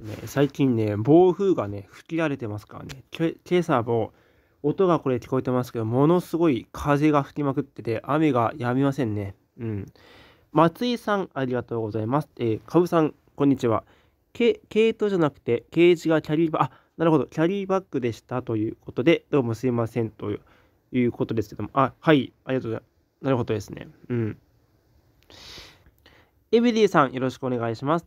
ね、最近ね、暴風がね、吹き荒れてますからね、今朝も音がこれ聞こえてますけど、ものすごい風が吹きまくってて、雨がやみませんね。うん。松井さん、ありがとうございます。えー、かぶさん、こんにちは。ケートじゃなくて、ケージがキャリーバッグ、あ、なるほど、キャリーバッグでしたということで、どうもすいませんということですけども、あ、はい、ありがとうございます。なるほどですね。うん。エビディさん、よろしくお願いします。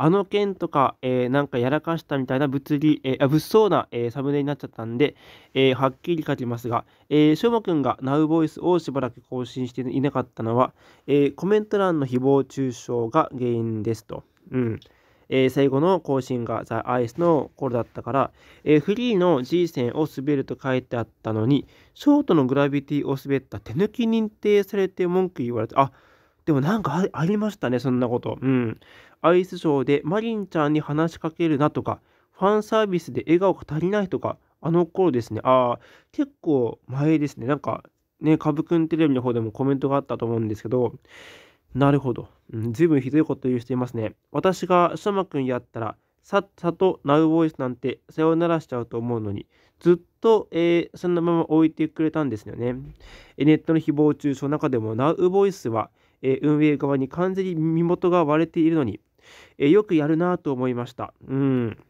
あの件とか、えー、なんかやらかしたみたいな物理、えー、物騒な、えー、サムネになっちゃったんで、えー、はっきり書きますが、えー、しょうまくんがナウボイスをしばらく更新していなかったのは、えー、コメント欄の誹謗中傷が原因ですと。うんえー、最後の更新がザ・アイスの頃だったから、えー、フリーの G 線を滑ると書いてあったのに、ショートのグラビティを滑った手抜き認定されて文句言われて、あっでもなんかありましたね、そんなこと。うん。アイスショーでマリンちゃんに話しかけるなとか、ファンサービスで笑顔が足りないとか、あの頃ですね。ああ、結構前ですね。なんか、ね、カブくんテレビの方でもコメントがあったと思うんですけど、なるほど。ずいぶんひどいこと言う人いますね。私がシャマくんやったら、さっさとナウボイスなんてさよならしちゃうと思うのに、ずっと、えー、そのまま置いてくれたんですよね。ネットの誹謗中傷の中でもナウボイスは、え運営側に完全に身元が割れているのに、えよくやるなと思いました。うん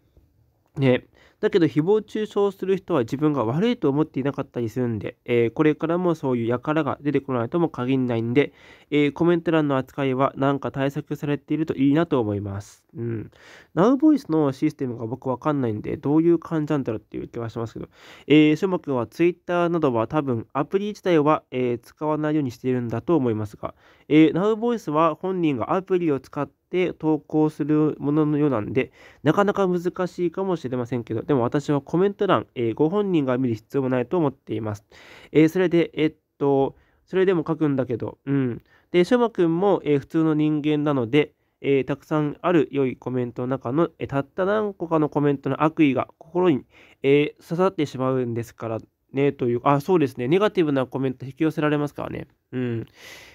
ね、だけど誹謗中傷する人は自分が悪いと思っていなかったりするんで、えー、これからもそういう輩が出てこないとも限らないんで、えー、コメント欄の扱いはなんか対策されているといいなと思います。うん。NowVoice のシステムが僕わかんないんで、どういう感じなんだろうっていう気はしますけど、えー、しくんは Twitter などは多分アプリ自体は、えー、使わないようにしているんだと思いますが、えー、NowVoice は本人がアプリを使ってて投稿するもののようなんで、なかなか難しいかもしれませんけど、でも私はコメント欄、えー、ご本人が見る必要もないと思っています。えー、それで、えっと、それでも書くんだけど、うん。で、しょまくんも、えー、普通の人間なので、えー、たくさんある良いコメントの中の、えー、たった何個かのコメントの悪意が心に、えー、刺さってしまうんですからね、という、あ、そうですね、ネガティブなコメント引き寄せられますからね。うん。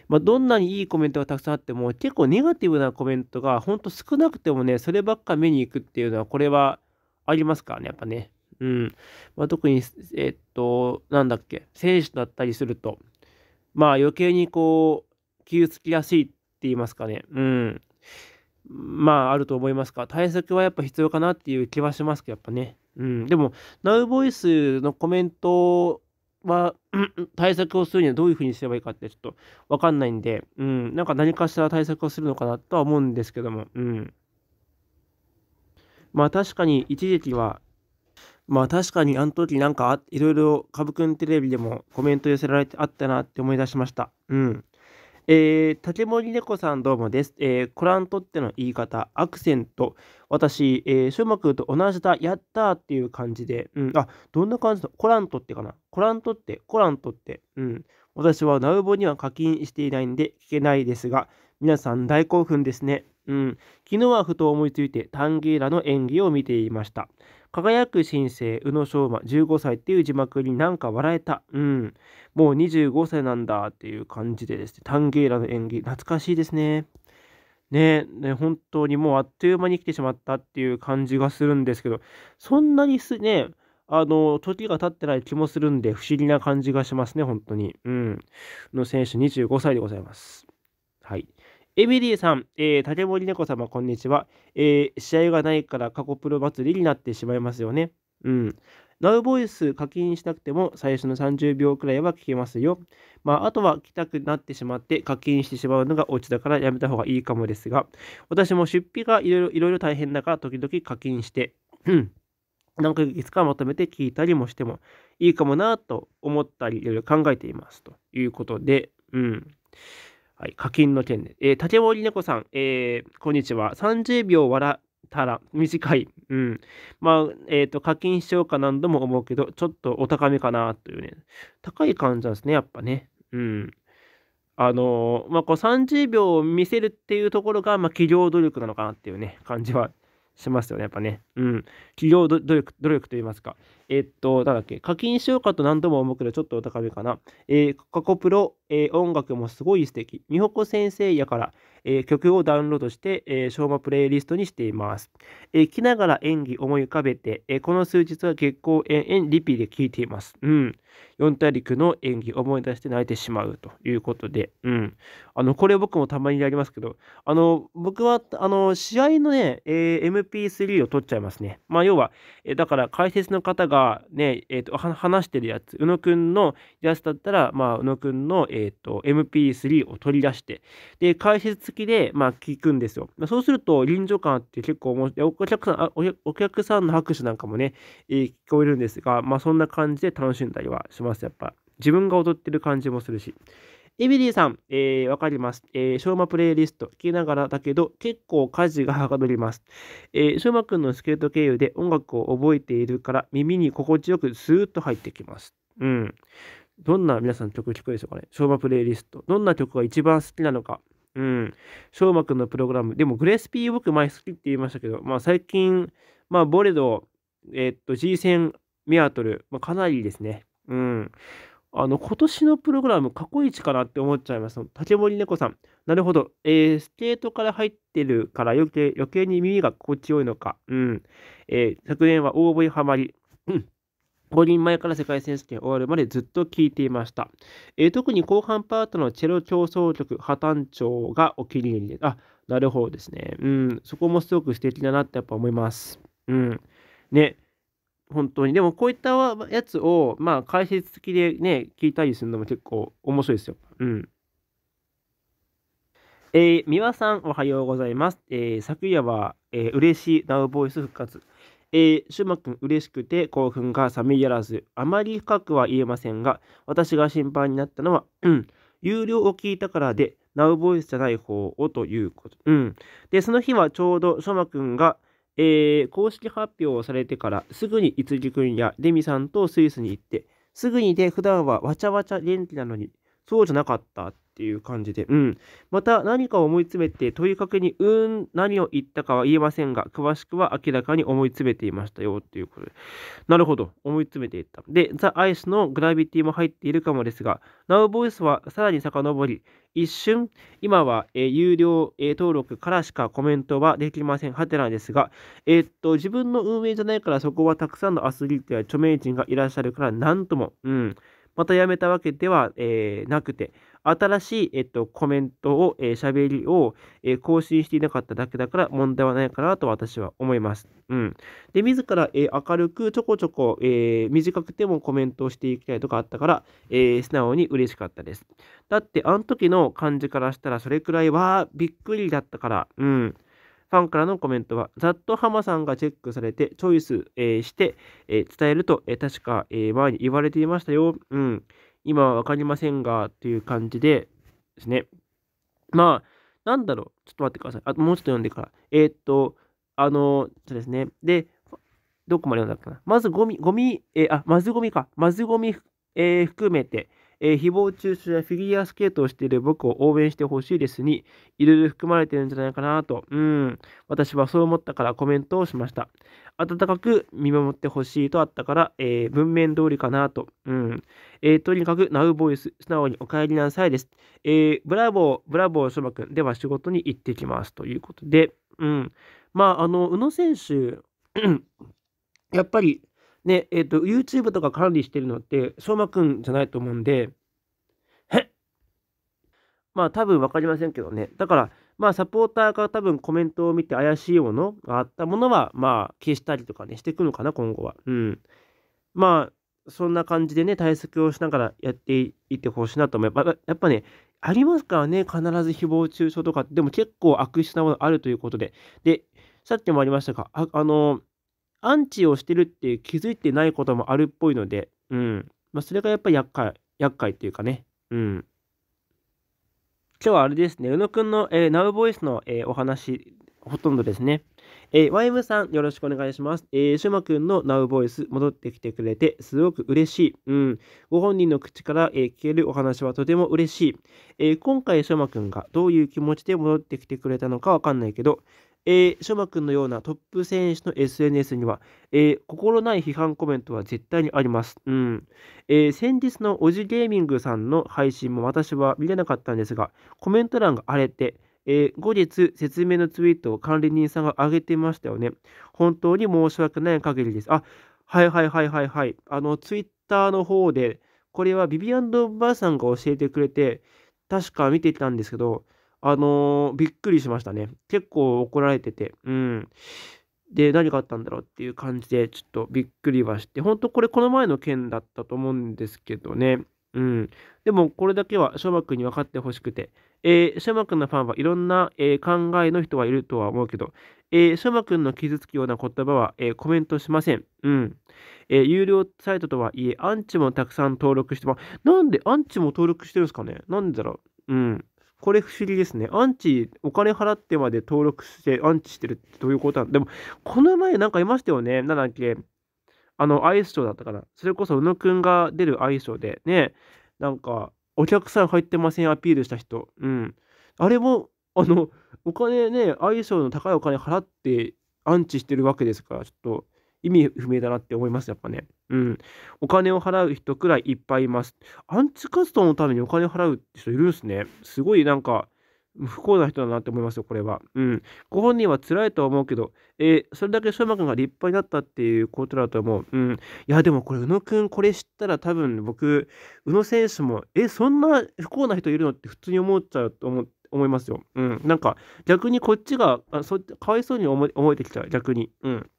まあ、どんなにいいコメントがたくさんあっても、結構ネガティブなコメントが、ほんと少なくてもね、そればっか目に行くっていうのは、これはありますからね、やっぱね。うん。まあ、特に、えっと、なんだっけ、選手だったりすると、まあ余計にこう、気をつきやすいって言いますかね。うん。まあ、あると思いますか。対策はやっぱ必要かなっていう気はしますけど、やっぱね。うん、でも、ナウボイスのコメントは、対策をするにはどういうふうにすればいいかってちょっとわかんないんで、うん、なんか何かしら対策をするのかなとは思うんですけども、うん。まあ確かに一時期は、まあ確かにあの時なんかいろいろ株くんテレビでもコメント寄せられてあったなって思い出しました。うん。えー、竹森猫さんどうもです。えー、コランとっての言い方、アクセント。私、えー、翔馬くん君と同じだ、やったーっていう感じで、うん、あ、どんな感じだコランとってかなコランとって、コランとって、うん。私はナウボには課金していないんで聞けないですが、皆さん大興奮ですね。うん。昨日はふと思いついて、タンゲーラの演技を見ていました。輝く新星、宇野昌磨、15歳っていう字幕になんか笑えた。うん。もう25歳なんだっていう感じでですね、タンゲーラの演技、懐かしいですね。ねね本当にもうあっという間に来てしまったっていう感じがするんですけど、そんなにすね、あの、時が経ってない気もするんで、不思議な感じがしますね、本当に。うん。の選手25歳でございます。はい。エミリーさん、えー、竹森猫様、こんにちは、えー、試合がないから過去プロ祭りになってしまいますよね。うん。ナウボイス課金しなくても最初の30秒くらいは聞けますよ。まあ、あとは来たくなってしまって課金してしまうのがオチだからやめた方がいいかもですが、私も出費がいろいろ大変だから時々課金して、うん。何ヶ月かまとめて聞いたりもしてもいいかもなと思ったりいろいろ考えていますということで、うん。はい、課金の件で、えー、竹森猫さん、えー、こんにちは。30秒笑たら短い。うん。まあ、えっ、ー、と、課金しようか何度も思うけど、ちょっとお高めかなというね。高い感じなんですね、やっぱね。うん。あのまあ、こう30秒を見せるっていうところが、まあ、企業努力なのかなっていうね、感じはしますよね、やっぱね。うん。企業努力、努力と言いますか。えっと、なんだっけ、課金しようかと何度も思うけど、ちょっとお高めかな。えー、過去プロ、えー、音楽もすごい素敵。美穂子先生やから、えー、曲をダウンロードして、えー、ショーマプレイリストにしています。えー、聞きながら演技思い浮かべて、えー、この数日は月光演演リピで聴いています。うん。四大陸の演技思い出して泣いてしまうということで、うん。あの、これ僕もたまにやりますけど、あの、僕は、あの、試合のね、えー、MP3 を取っちゃいますね。まあ、要は、えー、だから解説の方がね、えっ、ー、と、話してるやつ、宇野くんのやつだったら、まあ、宇野くんの、えっ、ー、と、MP3 を取り出して、で、解説きで、まあ、聞くんですよ。まあ、そうすると、臨場感あって結構お客さんお客さんの拍手なんかもね、えー、聞こえるんですが、まあ、そんな感じで楽しんだりはします、やっぱ。自分が踊ってる感じもするし。エミリーさん、えー、わかります。えー、昭和プレイリスト、聴きながらだけど、結構家事がはかどります。えー、昭和くんのスケート経由で音楽を覚えているから、耳に心地よくスーッと入ってきます。うん。どんな皆さん曲聴くでしょうかね。昭和プレイリスト。どんな曲が一番好きなのか。うん。翔馬くんのプログラム。でも、グレスピー僕前好きって言いましたけど、まあ最近、まあボレド、えー、っと、G 戦、ミアトル、まあ、かなりですね。うん。あの、今年のプログラム、過去一かなって思っちゃいます。竹森猫さん。なるほど。えー、スケートから入ってるから余計余計に耳が心地よいのか。うん。えー、昨年は大堀はまり。うん。五輪前から世界選手権終わるまでずっと聴いていました。えー、特に後半パートのチェロ競争曲、破綻調がお気に入りで、あ、なるほどですね。うん、そこもすごく素敵だなってやっぱ思います。うん。ね、本当に。でもこういったやつを、まあ解説付きでね、聞いたりするのも結構面白いですよ。うん。えー、輪さん、おはようございます。えー、昨夜は、えー、嬉しいナウボイス復活。えー、シュマ君嬉しくて興奮が冷めやらず、あまり深くは言えませんが、私が心配になったのは、うん、有料を聞いたからで、ナウボイスじゃない方をということ。うん。で、その日はちょうどシュマ君が、えー、公式発表をされてから、すぐに逸つ君やデミさんとスイスに行って、すぐにで、普段はわちゃわちゃ元気なのに、そうじゃなかったっっていう感じで、うん。また何かを思い詰めて問いかけに、うーん、何を言ったかは言えませんが、詳しくは明らかに思い詰めていましたよっていうことで。なるほど、思い詰めていった。で、ザ・アイスのグラビティも入っているかもですが、ナウボイスはさらに遡り、一瞬、今は、えー、有料、えー、登録からしかコメントはできません。はてなですが、えー、っと、自分の運営じゃないからそこはたくさんのアスリートや著名人がいらっしゃるから、なんとも、うん。また辞めたわけでは、えー、なくて、新しい、えっと、コメントを、えー、喋りを、えー、更新していなかっただけだから問題はないかなと私は思います。うん。で、自ら、えー、明るくちょこちょこ、えー、短くてもコメントをしていきたいとかあったから、えー、素直に嬉しかったです。だって、あの時の感じからしたらそれくらいはびっくりだったから、うん。ファンからのコメントは、ざっとハマさんがチェックされて、チョイス、えー、して、えー、伝えると、えー、確か、え前に言われていましたよ。うん。今はわかりませんが、という感じでですね。まあ、なんだろう。ちょっと待ってください。あともうちょっと読んでから。えっと、あの、そうですね。で、どこまで読んだかな。まずゴミ、ゴミ、えあ、まずゴミか。まずゴミ、え含めて、えー、誹謗中傷やフィギュアスケートをしている僕を応援してほしいですに、いろいろ含まれてるんじゃないかなと、うん、私はそう思ったからコメントをしました。温かく見守ってほしいとあったから、えー、文面通りかなと、うん、えー、とにかくナウボイス、素直にお帰りなさいです。えー、ブラボー、ブラボー、しょば君、では仕事に行ってきますということで、うん、まあ、あの、宇野選手、やっぱり、で、えっ、ー、と、YouTube とか管理してるのって、相馬くんじゃないと思うんで、えまあ、多分分かりませんけどね。だから、まあ、サポーターが多分コメントを見て怪しいものがあったものは、まあ、消したりとかね、していくのかな、今後は。うん。まあ、そんな感じでね、対策をしながらやっていってほしいなと思います。やっぱね、ありますからね、必ず誹謗中傷とか、でも結構悪質なものあるということで。で、さっきもありましたが、あ、あのーアンチをしてるって気づいてないこともあるっぽいので、うん。まあ、それがやっぱ厄介、厄介っていうかね、うん。今日はあれですね、宇野くんの、えー、ナウボイスの、えー、お話、ほとんどですね。えー、YM さん、よろしくお願いします。えー、シュマくんのナウボイス、戻ってきてくれて、すごく嬉しい。うん。ご本人の口から、えー、聞けるお話はとても嬉しい。えー、今回、シュマくんがどういう気持ちで戻ってきてくれたのかわかんないけど、えー、しょまくんのようなトップ選手の SNS には、えー、心ない批判コメントは絶対にあります。うん。えー、先日のオジゲーミングさんの配信も私は見れなかったんですが、コメント欄が荒れて、えー、後日説明のツイートを管理人さんが上げてましたよね。本当に申し訳ない限りです。あ、はいはいはいはいはい。あの、ツイッターの方で、これはビビアンド・バーさんが教えてくれて、確か見てたんですけど、あのー、びっくりしましたね。結構怒られてて、うん。で、何があったんだろうっていう感じで、ちょっとびっくりはして、本当これこの前の件だったと思うんですけどね。うん。でも、これだけは、翔馬くんに分かってほしくて、えー、翔馬くんのファンはいろんな、えー、考えの人はいるとは思うけど、えー、翔馬くんの傷つくような言葉は、えー、コメントしません。うん。えー、有料サイトとはいえ、アンチもたくさん登録してます。なんでアンチも登録してるんですかねなんでだろう。うん。これ不思議ですね。アンチ、お金払ってまで登録してアンチしてるってどういうことなのでも、この前なんかいましたよね。なんだっけ。あの、アイスショーだったかな。それこそ、宇野くんが出るアイスショーで、ね、なんか、お客さん入ってませんアピールした人。うん。あれも、あの、お金ね、アイスショーの高いお金払ってアンチしてるわけですから、ちょっと、意味不明だなって思います、やっぱね。うん。お金を払う人くらいいっぱいいます。アンチ活動のためにお金を払うって人いるんですね。すごいなんか、不幸な人だなって思いますよ、これは。うん。ご本人は辛いとは思うけど、えー、それだけ翔馬くんが立派になったっていうことだと思う。うん。いや、でもこれ、宇野くん、これ知ったら多分僕、宇野選手も、え、そんな不幸な人いるのって普通に思っちゃうと思思いますよ。うん。なんか、逆にこっちが、あそかわいそうに思思えてきた、逆に。うん。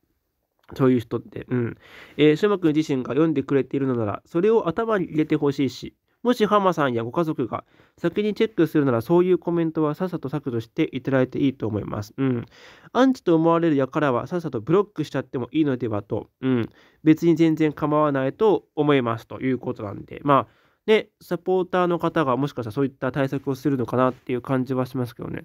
そういう人って。うん。えー、シュマ君自身が読んでくれているのなら、それを頭に入れてほしいし、もしハマさんやご家族が先にチェックするなら、そういうコメントはさっさと削除していただいていいと思います。うん。アンチと思われる輩はさっさとブロックしちゃってもいいのではと、うん。別に全然構わないと思いますということなんで、まあ、ね、サポーターの方がもしかしたらそういった対策をするのかなっていう感じはしますけどね。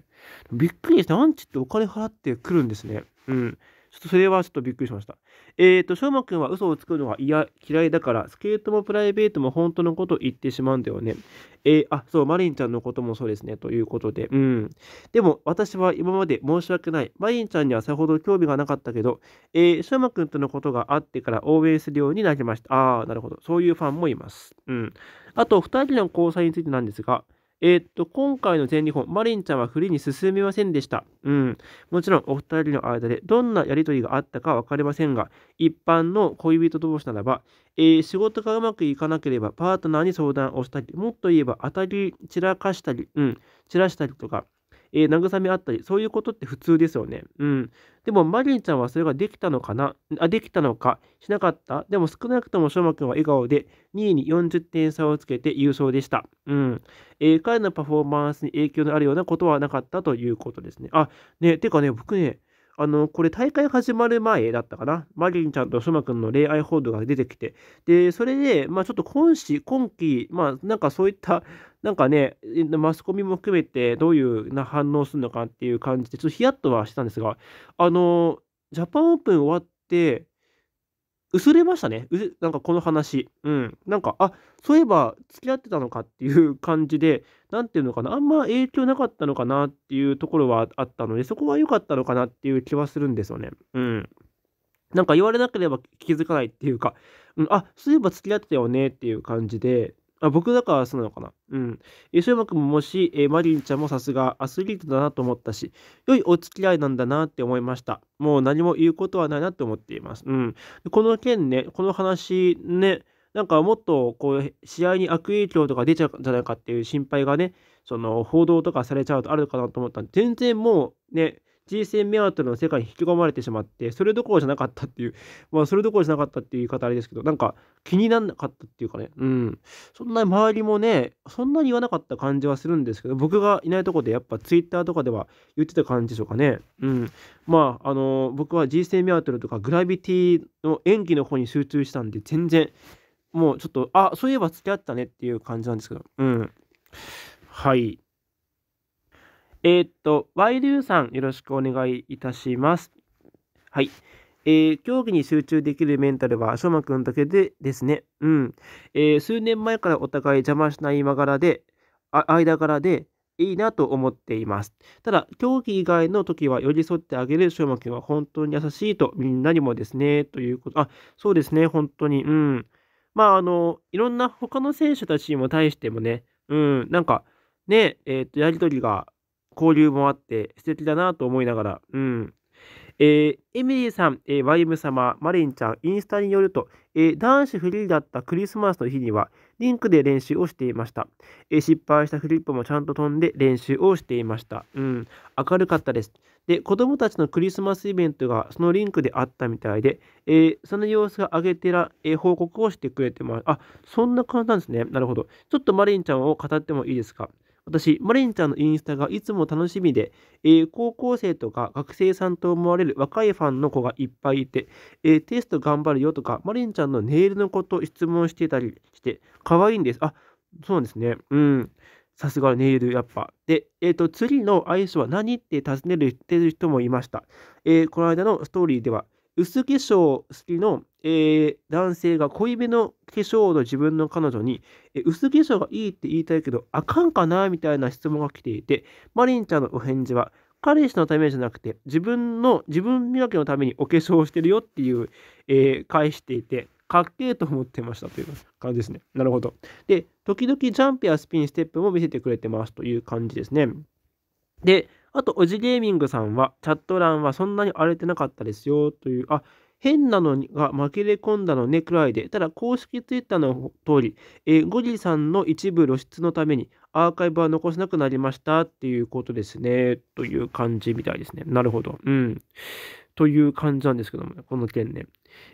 びっくりした。アンチってお金払ってくるんですね。うん。ちょっとそれはちょっとびっくりしました。えっ、ー、と、しょうまくんは嘘をつくのは嫌、嫌いだから、スケートもプライベートも本当のことを言ってしまうんだよね。えー、あ、そう、マリンちゃんのこともそうですね、ということで。うん。でも、私は今まで申し訳ない。マリンちゃんにはさほど興味がなかったけど、えー、しょうまくんとのことがあってから応援するようになりました。ああ、なるほど。そういうファンもいます。うん。あと、2人の交際についてなんですが、えー、っと、今回の全日本、マリンちゃんはフリーに進みませんでした。うん。もちろん、お二人の間でどんなやりとりがあったかわかりませんが、一般の恋人同士ならば、えー、仕事がうまくいかなければ、パートナーに相談をしたり、もっと言えば、当たり散らかしたり、うん、散らしたりとか、えー、慰めあったり、そういうことって普通ですよね。うん。でも、マリンちゃんはそれができたのかなあ、できたのかしなかったでも少なくともショマ君くんは笑顔で2位に40点差をつけて優勝でした。うん。えー、彼のパフォーマンスに影響のあるようなことはなかったということですね。あ、ね、てかね、僕ね、あの、これ大会始まる前だったかな。マリンちゃんとショマくんの恋愛報道が出てきて。で、それで、まあちょっと今季、今季、まあなんかそういったなんかね、マスコミも含めてどういうな反応するのかっていう感じで、ちょっとヒヤッとはしたんですが、あの、ジャパンオープン終わって、薄れましたね。なんかこの話。うん。なんか、あ、そういえば付き合ってたのかっていう感じで、なんていうのかな。あんま影響なかったのかなっていうところはあったので、そこは良かったのかなっていう気はするんですよね。うん。なんか言われなければ気づかないっていうか、うん、あ、そういえば付き合ってたよねっていう感じで、あ僕だからそうなのかな。うん。吉山君ももし、えー、マリンちゃんもさすがアスリートだなと思ったし、良いお付き合いなんだなって思いました。もう何も言うことはないなって思っています。うん。この件ね、この話ね、なんかもっとこう試合に悪影響とか出ちゃうんじゃないかっていう心配がね、その報道とかされちゃうとあるかなと思ったんで、全然もうね、g 生目当ての世界に引き込まれてしまって、それどころじゃなかったっていう、まあ、それどころじゃなかったっていう言い方あれですけど、なんか気になんなかったっていうかね、うん、そんな周りもね、そんなに言わなかった感じはするんですけど、僕がいないとこでやっぱ Twitter とかでは言ってた感じでしょうかね。うん。まあ、あのー、僕は g 生目当てのとか、グラビティの演技の方に集中したんで、全然、もうちょっと、あ、そういえば付き合ったねっていう感じなんですけど、うん。はい。えー、っと、ワイリューさん、よろしくお願いいたします。はい。えー、競技に集中できるメンタルは、しょまくんだけでですね。うん。えー、数年前からお互い邪魔しない今柄で、間柄で、いいなと思っています。ただ、競技以外の時は寄り添ってあげるしょまくんは本当に優しいと、みんなにもですね、ということ。あ、そうですね、本当に。うん。まあ、あの、いろんな他の選手たちにも対してもね、うん、なんか、ね、えっ、と、やりとりが交流もあって素敵だなと思いながら、うん。えー、エミリーさん、えー、ワイム様、マリンちゃん、インスタによると、えー、男子フリーだったクリスマスの日には、リンクで練習をしていました。え失敗したフリップもちゃんと飛んで練習をしていました。うん、明るかったです。で、子供たちのクリスマスイベントがそのリンクであったみたいで、えその様子が上げてら、え報告をしてくれてます。あ、そんな感じなんですね。なるほど。ちょっとマリンちゃんを語ってもいいですか私、マリンちゃんのインスタがいつも楽しみで、えー、高校生とか学生さんと思われる若いファンの子がいっぱいいて、えー、テスト頑張るよとか、マリンちゃんのネイルのこと質問してたりして、可愛いんです。あ、そうなんですね。うん。さすがネイル、やっぱ。で、えっ、ー、と、釣りのアイスは何って尋ねる人もいました。えこの間のストーリーでは、薄化粧好きの、え男性が濃いめの化粧の自分の彼女に、え薄化粧がいいって言いたいけど、あかんかなみたいな質問が来ていて、マリンちゃんのお返事は、彼氏のためじゃなくて、自分の、自分磨きのためにお化粧をしてるよっていう、えー、返していて、かっけえと思ってましたという感じですね。なるほど。で、時々ジャンプやスピン、ステップも見せてくれてますという感じですね。で、あと、おじゲーミングさんは、チャット欄はそんなに荒れてなかったですよという、あ、変なのが紛れ込んだのねくらいで、ただ公式ツイッターの通り、えー、ゴジさんの一部露出のためにアーカイブは残せなくなりましたっていうことですね、という感じみたいですね。なるほど。うん。という感じなんですけども、この件ね。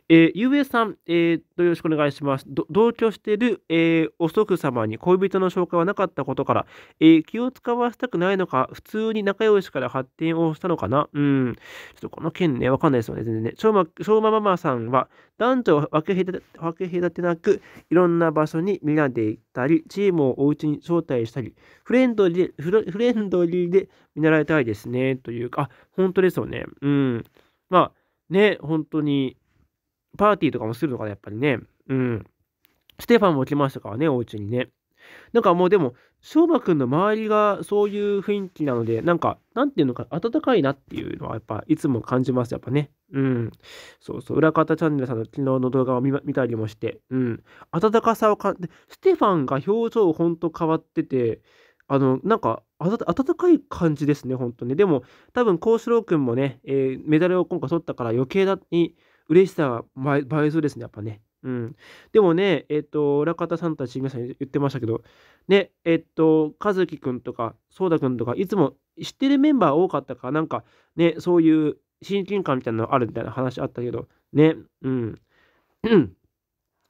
えー、ゆうえさん、えー、よろしくお願いします。同居している、えー、お祖父様に恋人の紹介はなかったことから、えー、気を使わせたくないのか、普通に仲良しから発展をしたのかな。うん。ちょっとこの件ね、わかんないですよね、全然ね。しょうま、しょうまママさんは、男女を分け隔てなく、いろんな場所に皆で行ったり、チームをお家に招待したり、フレンドリーで、フレンドリーで見習いたいですね、というか、あ、本当ですよね。うん。まあ、ね、本当に、パーティーとかもするのかな、やっぱりね。うん。ステファンも来ましたからね、お家にね。なんかもうでも、翔馬くんの周りがそういう雰囲気なので、なんか、なんていうのか、温かいなっていうのは、やっぱ、いつも感じます、やっぱね。うん。そうそう、裏方チャンネルさんの昨日の動画を見たりもして、うん。温かさを感じて、ステファンが表情ほんと変わってて、あの、なんか、温かい感じですね、本当に。でも、多分、幸四郎君もね、えー、メダルを今回取ったから余計に嬉しさは倍増ですね、やっぱね。うん、でもね、えっ、ー、と、裏方さんたち、皆さん言ってましたけど、ね、えっ、ー、と、和樹くんとか、そうだくんとか、いつも知ってるメンバー多かったから、なんか、ね、そういう親近感みたいなのあるみたいな話あったけど、ね、うん。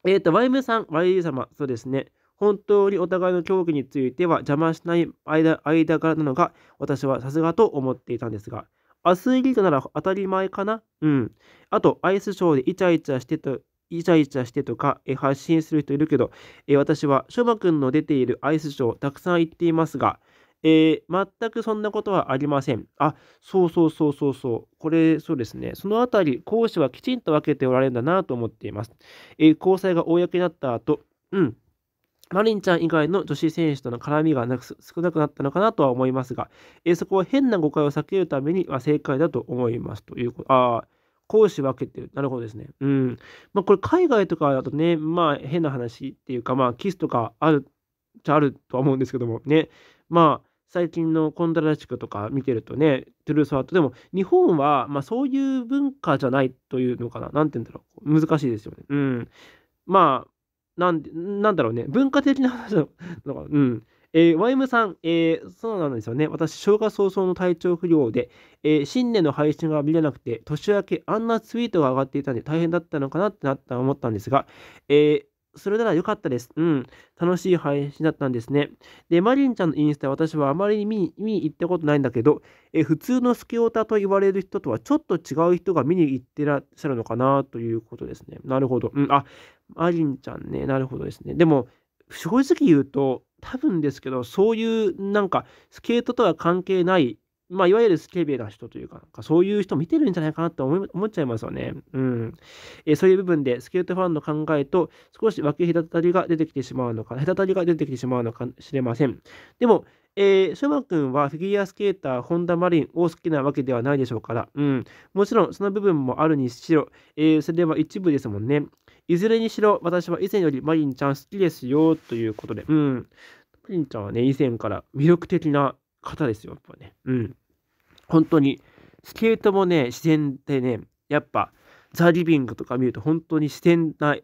えっと、YM さん、YU 様、そうですね。本当にお互いの競技については邪魔しない間間柄なのが私はさすがと思っていたんですが、アスリートなら当たり前かなうん。あと、アイスショーでイチャイチャしてと、イチャイチャしてとか、え発信する人いるけど、え私は、ショバ君の出ているアイスショー、たくさん行っていますが、えー、全くそんなことはありません。あ、そうそうそうそうそう。これ、そうですね。そのあたり、講師はきちんと分けておられるんだなと思っています。えー、交際が公になった後、うん。マリンちゃん以外の女子選手との絡みがなく少なくなったのかなとは思いますが、えそこは変な誤解を避けるためには正解だと思いますということ。ああ、講師分けてる。なるほどですね。うん。まあ、これ海外とかだとね、まあ変な話っていうか、まあキスとかあるっちゃあるとは思うんですけどもね。まあ最近のコンダラ地区とか見てるとね、トゥルースワット。でも日本は、まあそういう文化じゃないというのかな。なんて言うんだろう。難しいですよね。うん。まあなんなんだろうね、文化的な話だのか、うん。えー、ワイムさん、えー、そうなんですよね。私、正月早々の体調不良で、えー、新年の配信が見れなくて、年明け、あんなツイートが上がっていたんで大変だったのかなってなった思ったんですが、えそれなら良かったです。うん。楽しい配信だったんですね。で、マリンちゃんのインスタ、私はあまり見に見に行ったことないんだけど、え普通のスケオタと言われる人とはちょっと違う人が見に行ってらっしゃるのかなということですね。なるほど。うん。あ、マリンちゃんね、なるほどですね。でも、正直言うと、多分ですけど、そういうなんか、スケートとは関係ない、まあ、いわゆるスケベな人というか、かそういう人見てるんじゃないかなって思っちゃいますよね。うん。えー、そういう部分で、スケートファンの考えと、少し分け隔たりが出てきてしまうのか、隔たりが出てきてしまうのかもしれません。でも、えー、ショマ君はフィギュアスケーター、本田マリンを好きなわけではないでしょうから、うん。もちろん、その部分もあるにしろ、えー、それでは一部ですもんね。いずれにしろ私は以前よりマリンちゃん好きですよということで、うん。マリンちゃんはね、以前から魅力的な方ですよ、やっぱね。うん。本当に、スケートもね、自然でね、やっぱ、ザ・リビングとか見ると本当に自然な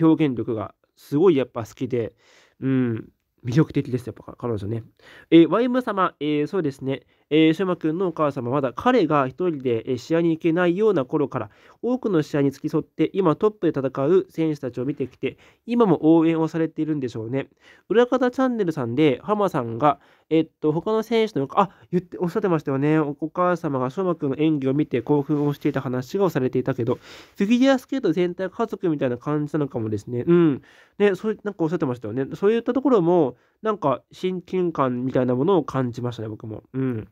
表現力がすごいやっぱ好きで、うん、魅力的です、やっぱ彼女ね。えー、ワイム様、えー、そうですね、えー、ショマんのお母様まだ彼が一人で試合に行けないような頃から多くの試合に付き添って今トップで戦う選手たちを見てきて今も応援をされているんでしょうね。裏方チャンネルさんで浜さんが、えっと、他の選手の、あ、言って、おっしゃってましたよね。お母様が、翔馬君くんの演技を見て興奮をしていた話をされていたけど、フィギュアスケート全体家族みたいな感じなのかもですね。うん。ね、そう、なんかおっしゃってましたよね。そういったところも、なんか親近感みたいなものを感じましたね、僕も。うん。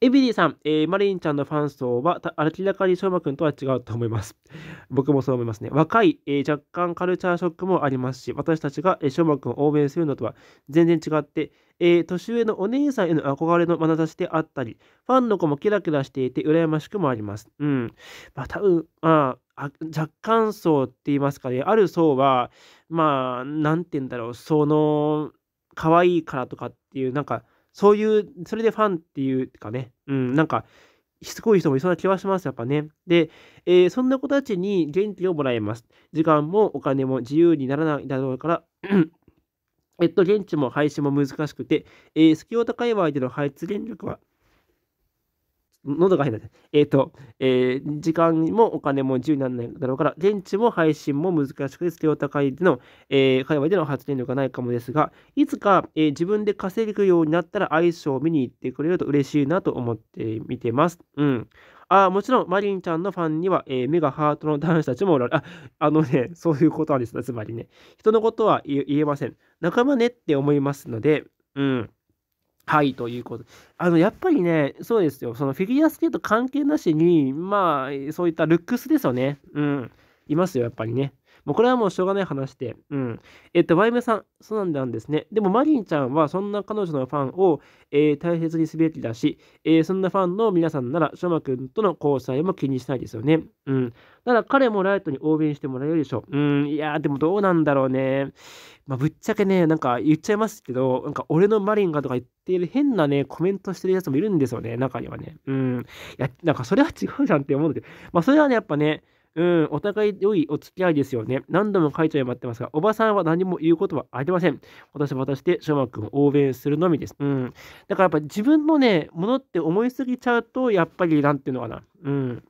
エビリーさん、えー、マリンちゃんのファン層は明らかに翔馬くんとは違うと思います。僕もそう思いますね。若い、えー、若干カルチャーショックもありますし、私たちが、えー、翔馬くんを応援するのとは全然違って、えー、年上のお姉さんへの憧れの眼差しであったり、ファンの子もキラキラしていて羨ましくもあります。うん。まあ、多分、まあ、若干層って言いますかね、ある層は、まあ、なんて言うんだろう、その、可愛いからとかっていう、なんか、そういう、それでファンっていうかね、うん、なんか、しつこい人もいそうな気はします、やっぱね。で、えー、そんな子たちに元気をもらえます。時間もお金も自由にならないだろうから、えっと、現地も配信も難しくて、えー、スキオ高い場合での配出電力は喉が変だね。えっ、ー、と、えー、時間もお金も自由にならないだろうから、現地も配信も難しくて、ステオタでの、えー、界隈での発言力がないかもですが、いつか、えー、自分で稼ぐようになったら、相性を見に行ってくれると嬉しいなと思って見てます。うん。あもちろん、マリンちゃんのファンには、えー、目がハートの男子たちもおられる。あ、あのね、そういうことなんです。つまりね、人のことは言えません。仲間ねって思いますので、うん。はい、ということあの、やっぱりね、そうですよ。そのフィギュアスケート関係なしに、まあ、そういったルックスですよね。うん。いますよ、やっぱりね。もうこれはもうしょうがない話で。うん。えっと、ワイムさん、そうなんなんですね。でも、マリンちゃんは、そんな彼女のファンを、えー、大切にすべきだし、えー、そんなファンの皆さんなら、ショマ君との交際も気にしたいですよね。うん。だから、彼もライトに応援してもらえるでしょう。うん。いやー、でもどうなんだろうね。まあ、ぶっちゃけね、なんか言っちゃいますけど、なんか俺のマリンがとか言っている変なね、コメントしてるやつもいるんですよね、中にはね。うん。いや、なんかそれは違うじゃんって思うんだけど、まあそれはね、やっぱね、うん、お互い良いお付き合いですよね。何度も書いちゃいまってますが、おばさんは何も言うことはありません。私は私で、翔馬君を応援するのみです。うん。だからやっぱ自分のね、ものって思いすぎちゃうと、やっぱり、なんていうのかな。うん。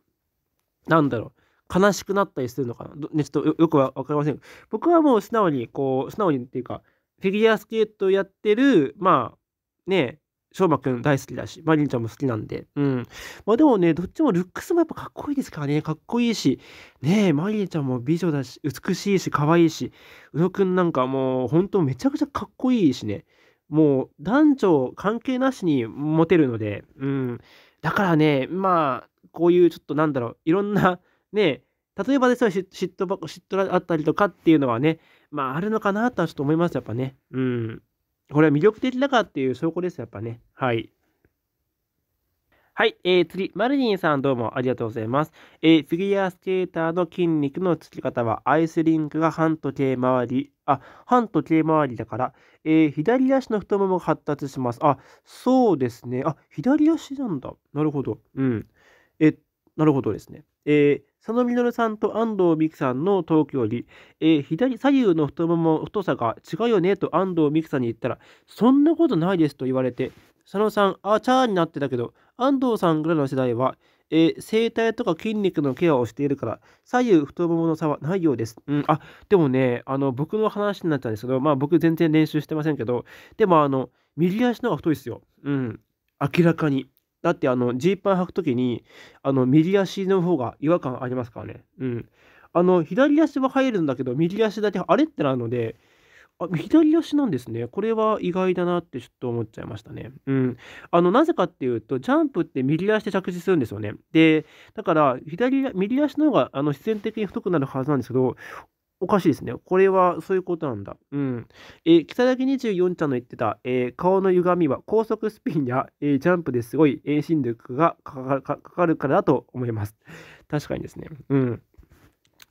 なんだろう。悲しくなったりするのかな、ね、ちょっとよくわかりません。僕はもう素直に、こう、素直にっていうか、フィギュアスケートやってる、まあ、ね、しょうまくん大好きだし、マリンちゃんも好きなんで、うん。まあでもね、どっちもルックスもやっぱかっこいいですからね、かっこいいし、ねえ、マリんちゃんも美女だし、美しいし、可愛いし、宇野くんなんかもう、本当めちゃくちゃかっこいいしね、もう男女関係なしにモテるので、うん。だからね、まあ、こういうちょっとなんだろう、いろんなね、例えばですよ、嫉妬ば、嫉妬だったりとかっていうのはね、まああるのかなとはちょっと思います、やっぱね。うん。これは魅力的だかっていう証拠です、やっぱね。はい。はい、えー、次、マルディンさんどうもありがとうございます。えー、フィギュアスケーターの筋肉のつき方はアイスリンクが半時計回り、あ、半時計回りだから、えー、左足の太ももが発達します。あ、そうですね。あ、左足なんだ。なるほど。うん。え、なるほどですね。えー、佐野実さんと安藤美樹さんのトークより、えー、左左右の太もも太さが違うよねと安藤美樹さんに言ったら、そんなことないですと言われて、佐野さん、あちゃーになってたけど、安藤さんぐらいの世代は、えー、声帯とか筋肉のケアをしているから、左右太ももの差はないようです。うん、あ、でもね、あの、僕の話になったんですけど、まあ僕全然練習してませんけど、でもあの、右足の方が太いですよ。うん、明らかに。だってあの、ジーパン履くときに、あの、右足の方が違和感ありますからね。うん。あの、左足は入るんだけど、右足だけあれってなるので、あ左足なんですね。これは意外だなってちょっと思っちゃいましたね。うん。あの、なぜかっていうと、ジャンプって右足で着地するんですよね。で、だから、左、右足の方が、あの、必然的に太くなるはずなんですけど、おかしいですね。これはそういうことなんだ。うん。えー、北崎24ちゃんの言ってた、えー、顔の歪みは高速スピンや、えー、ジャンプですごい遠心力がかかるからだと思います。確かにですね。うん。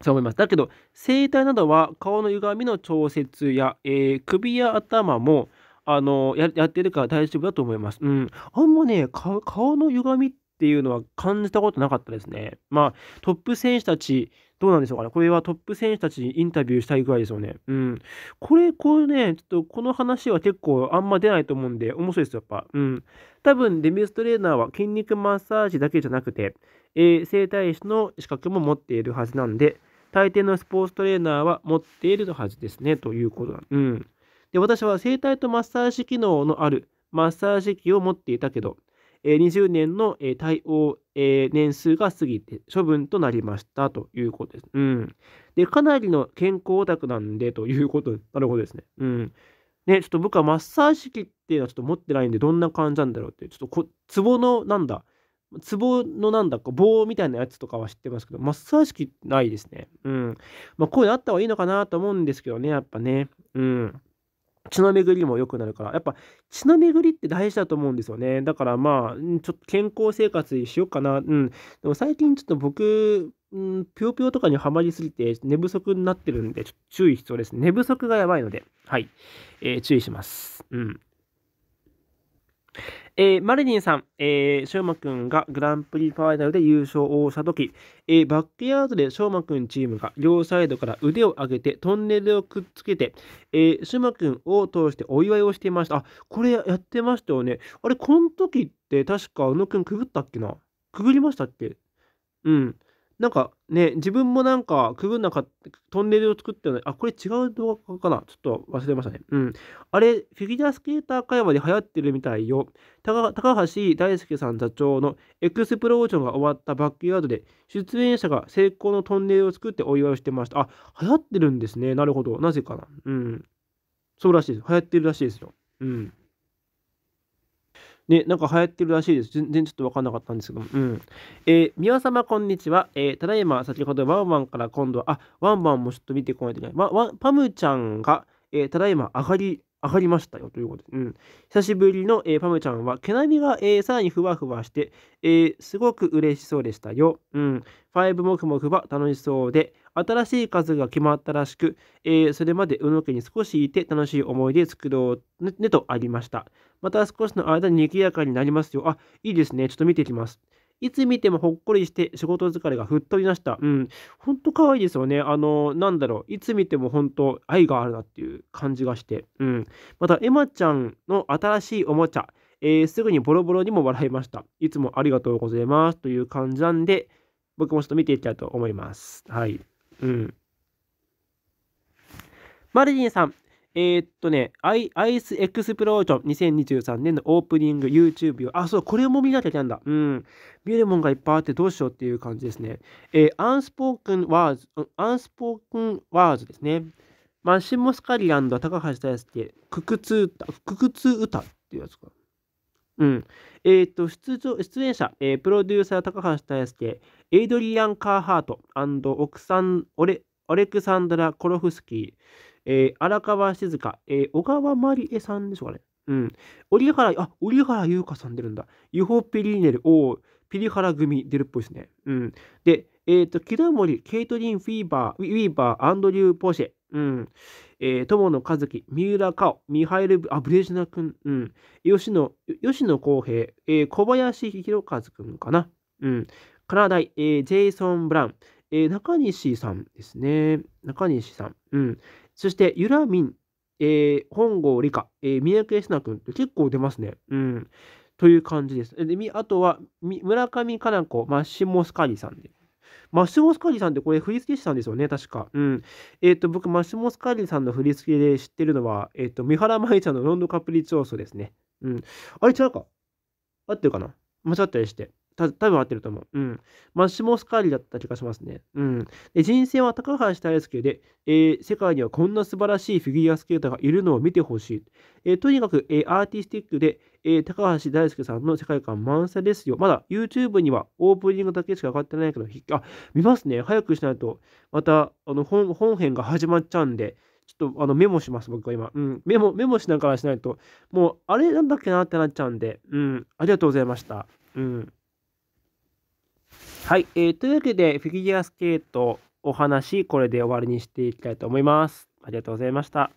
そう思います。だけど、声帯などは顔の歪みの調節や、え首や頭も、あのや、やってるから大丈夫だと思います。うん。あんまね、顔の歪みっていうのは感じたことなかったですね。まあ、トップ選手たち、どうなんでしょうかね。これはトップ選手たちにインタビューしたいぐらいですよね。うん。これ、こうね、ちょっとこの話は結構あんま出ないと思うんで、面白いですよ、やっぱ。うん。多分、デミーストレーナーは筋肉マッサージだけじゃなくて、えー、整体師の資格も持っているはずなんで、大抵のスポーツトレーナーは持っているはずですね、ということで。うん。で、私は整体とマッサージ機能のあるマッサージ機を持っていたけど、えー、20年の、えー、対応えー、年数が過ぎて処分となりましたということです。うん。で、かなりの健康オタクなんでということ、なるほどですね。うん。ね、ちょっと僕はマッサージ機っていうのはちょっと持ってないんで、どんな感じなんだろうって、ちょっとこ、ツボの、なんだ、ツボのなんだか棒みたいなやつとかは知ってますけど、マッサージ機ないですね。うん。まあ、こういうのあった方がいいのかなと思うんですけどね、やっぱね。うん。血の巡りも良くなるから、やっぱ血の巡りって大事だと思うんですよね。だからまあ、ちょっと健康生活にしようかな。うん。でも最近ちょっと僕、うん、ぴょぴょとかにはまりすぎて寝不足になってるんで、ちょっと注意必要です。寝不足がやばいので、はい。えー、注意します。うん。えー、マリリンさん、えー、しょうまくんがグランプリファイナルで優勝をしたとき、えー、バックヤードでしょうまくんチームが両サイドから腕を上げてトンネルをくっつけて、えー、しょうまくんを通してお祝いをしていました。あ、これやってましたよね。あれ、この時って確か宇野くんくぐったっけなくぐりましたっけうん。なんかね、自分もなんかくぐんなかトンネルを作ってない。あ、これ違う動画かなちょっと忘れましたね。うん。あれ、フィギュアスケーター会話で流行ってるみたいよ。高橋大輔さん座長のエクスプロージョンが終わったバックヤードで、出演者が成功のトンネルを作ってお祝いをしてました。あ、流行ってるんですね。なるほど。なぜかな。うん。そうらしいです。流行ってるらしいですよ。うん。ね、なんか流行ってるらしいです。全然ちょっと分かんなかったんですけども。うん。えー、皆様こんにちは。えー、ただいま先ほどワンワンから今度は、あ、ワンワンもちょっと見てこないといけない。ワンパムちゃんが、えー、ただいま上がり上がりましたよということで、うん、久しぶりの、えー、パムちゃんは毛並みが、えー、さらにふわふわして、えー、すごく嬉しそうでしたよ。うん、ブもくもくは楽しそうで、新しい数が決まったらしく、えー、それまでうのけに少しいて楽しい思い出作ろうね、ね、とありました。また少しの間に賑やかになりますよ。あ、いいですね。ちょっと見ていきます。いつ見てもほっこりして仕事疲れが吹っ飛びました。うん。ほんと可愛いですよね。あの、なんだろう。いつ見ても本当愛があるなっていう感じがして。うん。また、エマちゃんの新しいおもちゃ。えー、すぐにボロボロにも笑いました。いつもありがとうございます。という感じなんで、僕もちょっと見ていきたいと思います。はい。うん。マルディンさん、えー、っとね、アイ、アイスエクスプローション2023年のオープニング YouTube を、あ、そう、これも見なきゃいけないんだ。うん。見るもんがいっぱいあってどうしようっていう感じですね。えー、アンスポークンワーズ、アンスポークンワーズですね。マッシモ・スカリランド、高橋大輔、ククツ歌、ククツ歌っていうやつか。うん。えっ、と出場、出演者、えー、プロデューサー高橋大輔、エイドリアン・カーハートオクサンオレ、オレクサンドラ・コロフスキー、えー、荒川静香、えー、小川まりえさんでしょうかね。うん。折原、あ、折原優香さん出るんだ。ユホピリーネル、おピリハラ組出るっぽいですね。うん。で、えっ、ー、と、木田森、ケイトリン・フィーバー、ウィーバー、アンドリュー・ポシェ、うん。えー、友野和樹、三浦佳生、ミハイル・あ、ブレジナ君、うん。吉野、吉野康平、えー、小林弘和君かな。うん。カナダイ、えー、ジェイソン・ブラウン、えー、中西さんですね。中西さん。うん。そして、ユラミン、えー、本郷理香、えー、三宅エなナ君って結構出ますね。うん。という感じです。であとは、村上佳菜子、マッシモ・スカリさんで。マッシモ・スカリさんってこれ振り付け師さんですよね、確か。うん。えっ、ー、と、僕、マッシモ・スカリさんの振り付けで知ってるのは、えっ、ー、と、三原舞ちゃんのロンドカプリチョーソですね。うん。あれ違うか合ってるかな間違ったりして。多分合ってると思う。うん。マッシモ・スカーリだった気がしますね。うん。で人生は高橋大輔で、えー、世界にはこんな素晴らしいフィギュアスケーターがいるのを見てほしい。えー、とにかく、えー、アーティスティックで、え高橋大輔さんの世界観満載ですよ。まだ YouTube にはオープニングだけしか上がってないけど、あ、見ますね。早くしないと、また、あの本、本編が始まっちゃうんで、ちょっとあのメモします、僕は今。うん。メモ、メモしながらしないと、もう、あれなんだっけなってなっちゃうんで、うん。ありがとうございました。うん。はい、えー、というわけで、フィギュアスケートお話、これで終わりにしていきたいと思います。ありがとうございました。